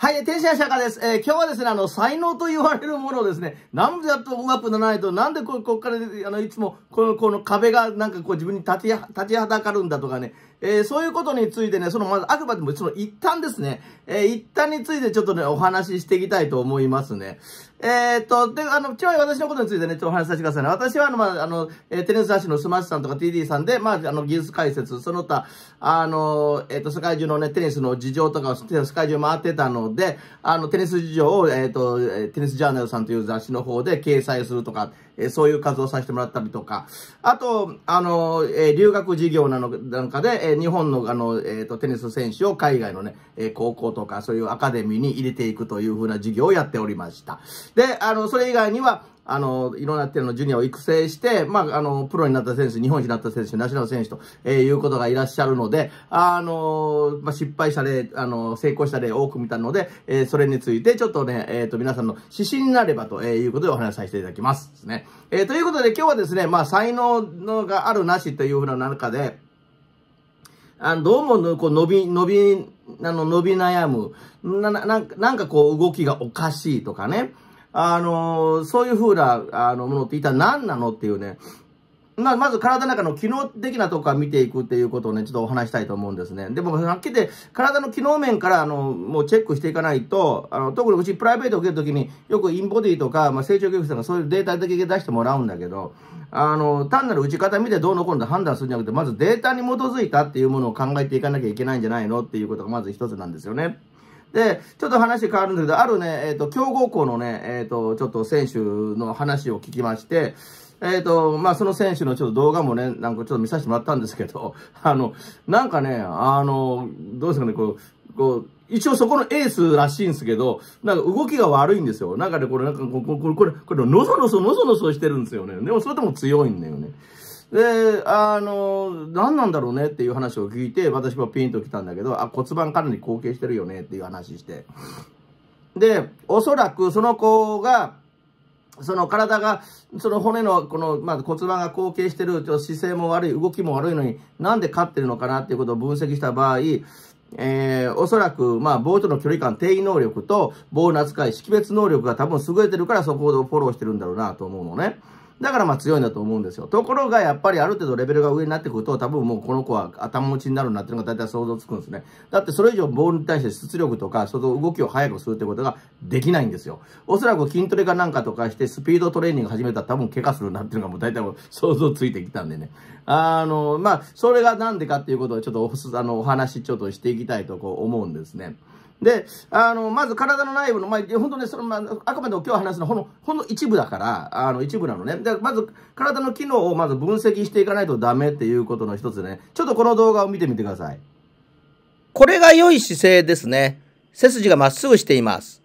はい、天使や釈迦です。えー、今日はですね、あの、才能と言われるものをですね、なんでやっとうまくならないと、なんでここから、あの、いつも、この、この壁が、なんかこう自分に立ち、立ちはだかるんだとかね、えー、そういうことについてね、そのまずあくまでもその一旦ですね、えー、一旦についてちょっとね、お話ししていきたいと思いますね。えー、っと、で、あの、ちなみに私のことについてね、ちょっとお話しさせてくださいね。私は、あの、まあ、あの、えー、テニス雑誌のスマッシュさんとか TD さんで、まあ、あの、技術解説、その他、あの、えー、っと、世界中のね、テニスの事情とかを、世界中回ってたので、あの、テニス事情を、えー、っと、テニスジャーナルさんという雑誌の方で掲載するとか、えそういう活動させてもらったりとか、あと、あの、え留学事業なのなんかで、え日本のあの、えっ、と、テニス選手を海外のね、え高校とか、そういうアカデミーに入れていくというふうな事業をやっておりました。で、あの、それ以外には、あの、いろんなテのジュニアを育成して、まあ、あの、プロになった選手、日本一になった選手、ナショナル選手と、えー、いうことがいらっしゃるので、あの、まあ、失敗した例、あの、成功した例多く見たので、えー、それについて、ちょっとね、えっ、ー、と、皆さんの指針になればと、えー、いうことでお話しさせていただきます。ですね。えー、ということで今日はですね、まあ、才能のがあるなしというふうな中で、あの、どうも、こう、伸び、伸び、あの、伸び悩む。な、な、なんかこう、動きがおかしいとかね。あの、そういう風な、あの、ものって一体何なのっていうね。まあ、まず体の中の機能的なとこから見ていくっていうことをね、ちょっとお話したいと思うんですね。でも、はっきり言って、体の機能面から、あの、もうチェックしていかないと、あの、特にうちプライベート受けるときに、よくインボディとか、まあ、成長教育とかそういうデータだけ出してもらうんだけど、あの、単なる打ち方見てどうのこうのって判断するんじゃなくて、まずデータに基づいたっていうものを考えていかなきゃいけないんじゃないのっていうことがまず一つなんですよね。で、ちょっと話変わるんだけど、あるね、えっ、ー、と、強豪校のね、えっ、ー、と、ちょっと選手の話を聞きまして、えっ、ー、と、まあ、その選手のちょっと動画もね、なんかちょっと見させてもらったんですけど、あの、なんかね、あの、どうですかね、こう、こう、一応そこのエースらしいんですけど、なんか動きが悪いんですよ。なんかね、これ、なんかこ、これ、これ、これ、のそのそのそのそしてるんですよね。でもそれとも強いんだよね。で、あの、何なんだろうねっていう話を聞いて、私もピンときたんだけど、あ、骨盤かなに貢献してるよねっていう話して。で、おそらくその子が、その体が、その骨の、この、まあ、骨盤が後傾してる、ちょ姿勢も悪い、動きも悪いのに、なんで勝ってるのかなっていうことを分析した場合、えー、おそらく、まあ、棒との距離感、定位能力と、棒の扱い、識別能力が多分優れてるから、そこをフォローしてるんだろうなと思うのね。だからまあ強いんだと思うんですよ。ところがやっぱりある程度レベルが上になってくると、多分もうこの子は頭持ちになるなっていうのが大体想像つくんですね。だってそれ以上ボールに対して出力とか、その動きを速くするってことができないんですよ。おそらく筋トレかなんかとかしてスピードトレーニング始めたら多分怪我するなっていうのがもう大体想像ついてきたんでね。あの、まあ、それがなんでかっていうことをちょっとおあのお話ちょっとしていきたいとこう思うんですね。で、あの、まず体の内部の、まあ、本当ね、その、まあ、あくまでも今日話すのはほの、ほんの一部だから、あの、一部なのね。で、まず、体の機能をまず分析していかないとダメっていうことの一つね。ちょっとこの動画を見てみてください。これが良い姿勢ですね。背筋がまっすぐしています。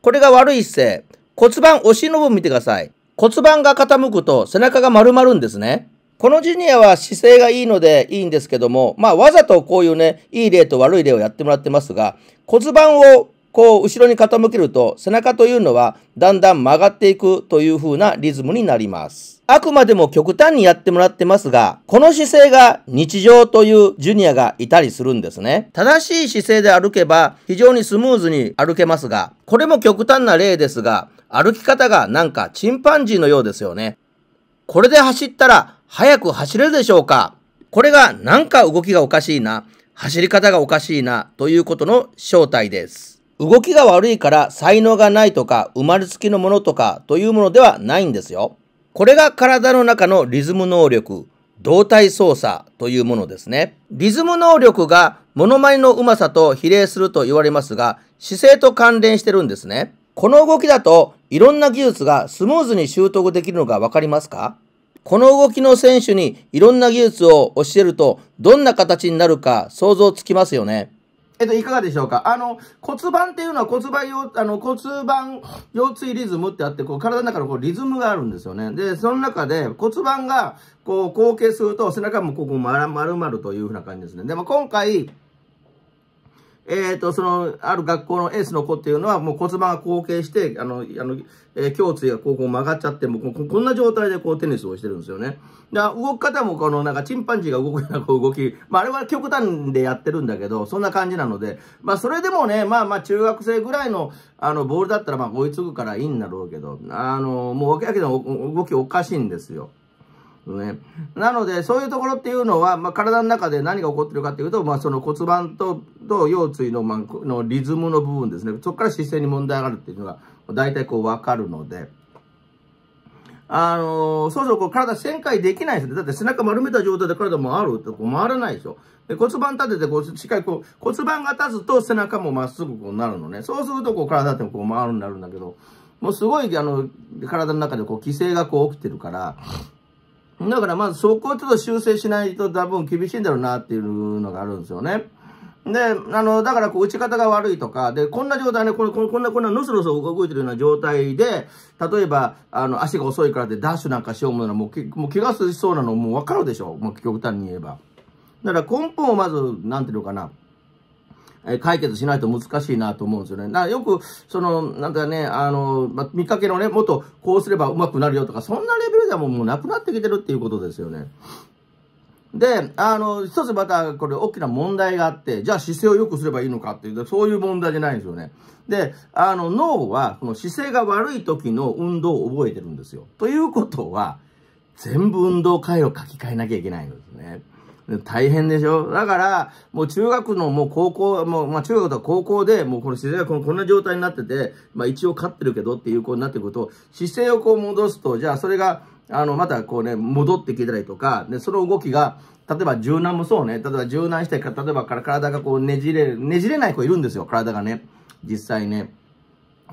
これが悪い姿勢。骨盤、お尻の部分見てください。骨盤が傾くと背中が丸まるんですね。このジュニアは姿勢がいいのでいいんですけども、まあ、わざとこういうね、いい例と悪い例をやってもらってますが、骨盤をこう後ろに傾けると背中というのはだんだん曲がっていくという風なリズムになります。あくまでも極端にやってもらってますが、この姿勢が日常というジュニアがいたりするんですね。正しい姿勢で歩けば非常にスムーズに歩けますが、これも極端な例ですが、歩き方がなんかチンパンジーのようですよね。これで走ったら速く走れるでしょうかこれがなんか動きがおかしいな、走り方がおかしいなということの正体です。動きが悪いから才能がないとか生まれつきのものとかというものではないんですよ。これが体の中のリズム能力、動体操作というものですね。リズム能力が物まマのうまさと比例すると言われますが、姿勢と関連してるんですね。この動きだといろんな技術がスムーズに習得できるのがわかりますかこの動きの選手にいろんな技術を教えると、どんな形になるか想像つきますよね。えっと、いかがでしょうかあの、骨盤っていうのは骨盤腰、あの、骨盤腰椎リズムってあって、こう、体の中のこう、リズムがあるんですよね。で、その中で骨盤が、こう、後傾すると、背中もここ丸々というふうな感じですね。でも今回、えっ、ー、と、その、ある学校のエースの子っていうのは、もう骨盤が後傾して、あの、あの、えー、胸椎がこう曲がっちゃって、もうこんな状態でこうテニスをしてるんですよね。で、動き方もこの、なんかチンパンジーが動くような動き、まあ、あれは極端でやってるんだけど、そんな感じなので、まあ、それでもね、まあまあ、中学生ぐらいの、あの、ボールだったら、まあ、追いつくからいいんだろうけど、あの、もう、わけだけど、動きおかしいんですよ。ね。なので、そういうところっていうのは、まあ、体の中で何が起こってるかっていうと、まあ、その骨盤と、と腰椎の、まあ、のリズムの部分ですね。そこから姿勢に問題があるっていうのが、大体こうわかるので。あのー、そうそう、こう体旋回できないですね。だって背中丸めた状態で体回るとこう回らないでしょ。で骨盤立ててこう、しっかりこう、骨盤が立つと背中もまっすぐこうなるのね。そうするとこう体ってこう回るになるんだけど、もうすごい、あの、体の中でこう、規制がこう起きてるから、だからまずそこをちょっと修正しないと多分厳しいんだろうなっていうのがあるんですよね。で、あの、だからこう打ち方が悪いとか、で、こんな状態ね、こここんな、こんなのすのす動いてるような状態で、例えば、あの、足が遅いからってダッシュなんかしようものならもう、もう怪我しそうなのもうわかるでしょもう極端に言えば。だから根本をまず、なんていうのかな。え解決しないと難しいなと思うんですよね。らよく、その、なんだね、あの、まあ、見かけのね、もっとこうすればうまくなるよとか、そんなレベルではもうもうなくなってきてるっていうことですよね。で、あの、一つまたこれ大きな問題があって、じゃあ姿勢を良くすればいいのかっていうと、そういう問題じゃないんですよね。で、あの、脳は、この姿勢が悪い時の運動を覚えてるんですよ。ということは、全部運動回路書き換えなきゃいけないんですね。大変でしょだから、もう中学のもう高校、もう、まあ中学とか高校で、もうこの姿勢がこんな状態になってて、まあ一応勝ってるけどっていう子になってくると、姿勢をこう戻すと、じゃあそれが、あの、またこうね、戻ってきたりとか、で、その動きが、例えば柔軟もそうね、例えば柔軟して、例えば体がこうねじれ、ねじれない子いるんですよ、体がね。実際ね。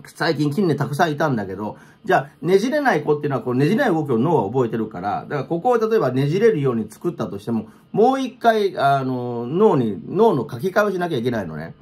最近近年たくさんいたんだけど、じゃあ、ねじれない子っていうのは、こう、ねじれない動きを脳は覚えてるから、だからここを例えばねじれるように作ったとしても、もう一回、あの、脳に、脳の書き換えをしなきゃいけないのね。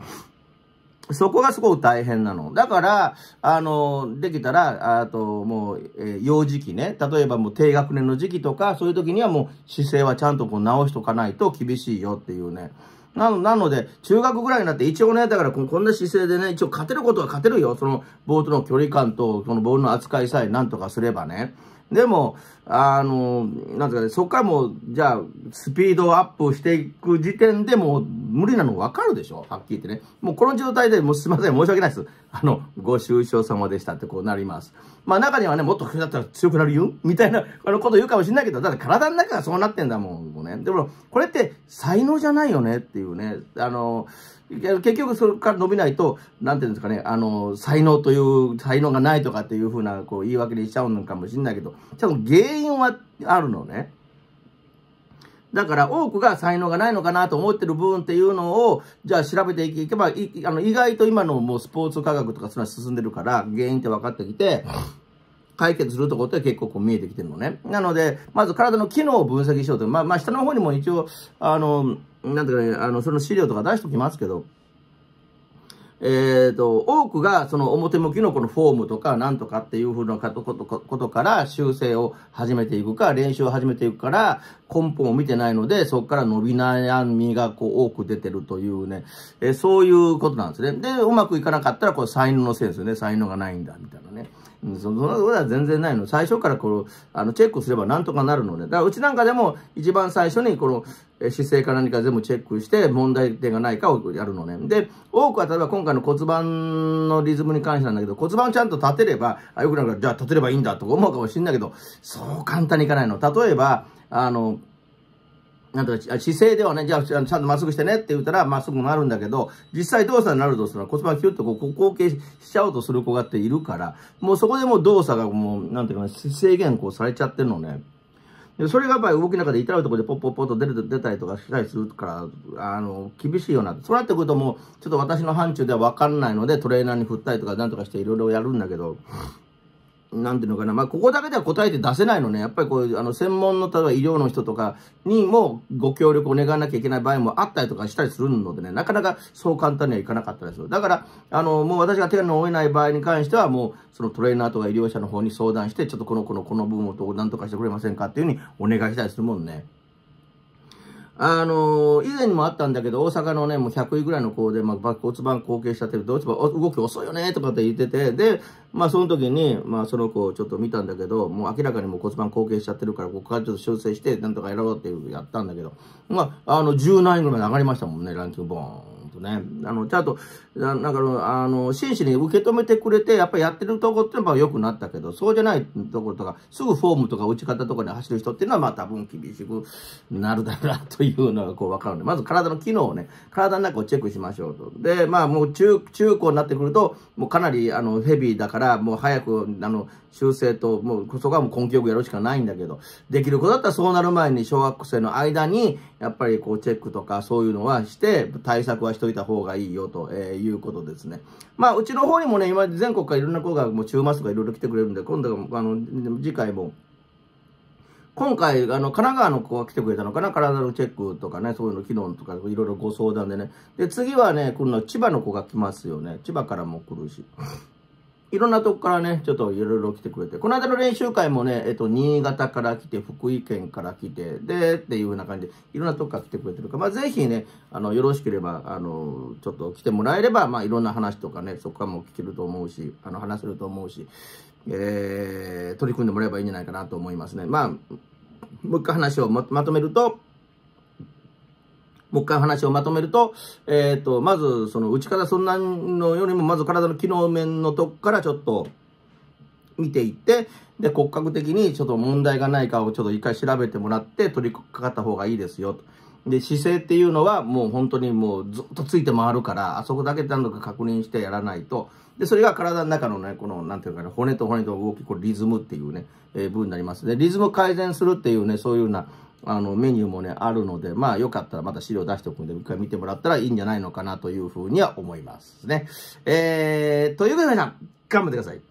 そこがすごく大変なの。だから、あの、できたら、あと、もう、えー、幼児期ね、例えばもう低学年の時期とか、そういう時にはもう姿勢はちゃんとこう直しとかないと厳しいよっていうね。なの、なので、中学ぐらいになって一応ね、だからこんな姿勢でね、一応勝てることは勝てるよ。そのボートの距離感と、そのボールの扱いさえなんとかすればね。でも、あの、なんていうかね、そっからもう、じゃあ、スピードアップしていく時点でもう、無理なの分かるでしょはっきり言ってね。もうこの状態で、もうすいません、申し訳ないです。あの、ご愁傷様でしたってこうなります。まあ中にはね、もっと強くなったら強くなるよみたいなあのこと言うかもしれないけど、だって体の中がそうなってんだもん、もうね。でも、これって才能じゃないよねっていうね。あの、結局それから伸びないと、なんていうんですかね、あの、才能という、才能がないとかっていうふうな、こう、言い訳にしちゃうのかもしれないけど、ちゃんと原因はあるのね。だから多くが才能がないのかなと思ってる部分っていうのを、じゃあ調べていけば、あの意外と今のもうスポーツ科学とかそれは進んでるから、原因って分かってきて、解決するとこって結構こう見えてきてるのね。なので、まず体の機能を分析しようと。まあ、まあ、下の方にも一応、あの、なんていうかね、あの、その資料とか出しときますけど、えっ、ー、と、多くがその表向きのこのフォームとかなんとかっていうふうなことから修正を始めていくか、練習を始めていくから、根本を見てないので、そこから伸び悩みがこう多く出てるというね、えー、そういうことなんですね。で、うまくいかなかったら、これ才能のせいですよね。才能がないんだ、みたいな。そんなことは全然ないの。最初からこの、あの、チェックすればなんとかなるのね。だからうちなんかでも一番最初にこの、姿勢か何か全部チェックして問題点がないかをやるのね。で、多くは例えば今回の骨盤のリズムに関してなんだけど、骨盤をちゃんと立てれば、あ、よくなるから、じゃあ立てればいいんだと思うかもしんないけど、そう簡単にいかないの。例えば、あの、なんとか姿勢ではね、じゃあちゃんとまっすぐしてねって言ったらまっすぐなるんだけど、実際動作になるとしたら骨盤キュッとこう、後傾しちゃうとする子がっているから、もうそこでもう動作がもう、なんていうか制限こうされちゃってるのね。で、それがやっぱり動きの中で痛いところでポッポッポッと出る、出たりとかしたりするから、あの、厳しいような。そうなってくるともう、ちょっと私の範疇ではわかんないので、トレーナーに振ったりとか、なんとかしていろいろやるんだけど、なんていうのかな、まあ、ここだけでは答えて出せないのね。やっぱりこういう、あの、専門の、例えば医療の人とかにもご協力を願わなきゃいけない場合もあったりとかしたりするのでね、なかなかそう簡単にはいかなかったですよ。だから、あの、もう私が手の負えない場合に関しては、もう、そのトレーナーとか医療者の方に相談して、ちょっとこの子のこの部分をどうなんとかしてくれませんかっていうふうにお願いしたりするもんね。あのー、以前にもあったんだけど、大阪のね、もう100位ぐらいの子で、まあ、骨盤後傾しちゃってる、どうても動き遅いよね、とかって言ってて、で、まあ、その時に、まあ、その子をちょっと見たんだけど、もう明らかにもう骨盤後傾しちゃってるから、ここからちょっと修正して、なんとかやろうっていうやったんだけど、まあ、あの、17位ぐらい上がりましたもんね、ランキングボーン。とね。あの、ちゃんと、なんかあの、真摯に受け止めてくれて、やっぱりやってるとこっていうのは良くなったけど、そうじゃないところとか、すぐフォームとか打ち方とかに走る人っていうのは、まあ多分厳しくなるだろうなというのがこうわかるんで、まず体の機能をね、体の中をチェックしましょうと。で、まあもう中、中高になってくると、もうかなり、あの、ヘビーだから、もう早く、あの、修正と、もう、そこはもう根気よくやるしかないんだけど、できる子だったらそうなる前に、小学生の間に、やっぱりこう、チェックとか、そういうのはして、対策はしとといた方がいいよと、えいうことですね。まあ、うちの方にもね、今全国からいろんな子がもう中末とかいろいろ来てくれるんで、今度あの、次回も、今回、あの、神奈川の子が来てくれたのかな体のチェックとかね、そういうの、機能とか、いろいろご相談でね。で、次はね、来るのは千葉の子が来ますよね。千葉からも来るし。いろんなとこからね、ちょっといろいろ来てくれて、この間の練習会もね、えっと、新潟から来て、福井県から来て、で、っていうような感じで、いろんなとこから来てくれてるから、まあ、ぜひね、あの、よろしければ、あの、ちょっと来てもらえれば、まあ、いろんな話とかね、そこからも聞けると思うし、あの、話せると思うし、えー、取り組んでもらえばいいんじゃないかなと思いますね。まあ、もう一回話をまとめると、もう一回話をまとめると、えっ、ー、と、まず、その内からそんなのよりも、まず体の機能面のとこからちょっと見ていって、で、骨格的にちょっと問題がないかをちょっと一回調べてもらって、取り掛かった方がいいですよと。で、姿勢っていうのはもう本当にもうずっとついて回るから、あそこだけ何度か確認してやらないと。で、それが体の中のね、この、なんていうかね、骨と骨と動き、これリズムっていうね、えー、部分になります。で、リズム改善するっていうね、そういうような、あの、メニューもね、あるので、まあ、よかったらまた資料出しておくんで、一回見てもらったらいいんじゃないのかなというふうには思いますね。えー、というわけで皆さん、頑張ってください。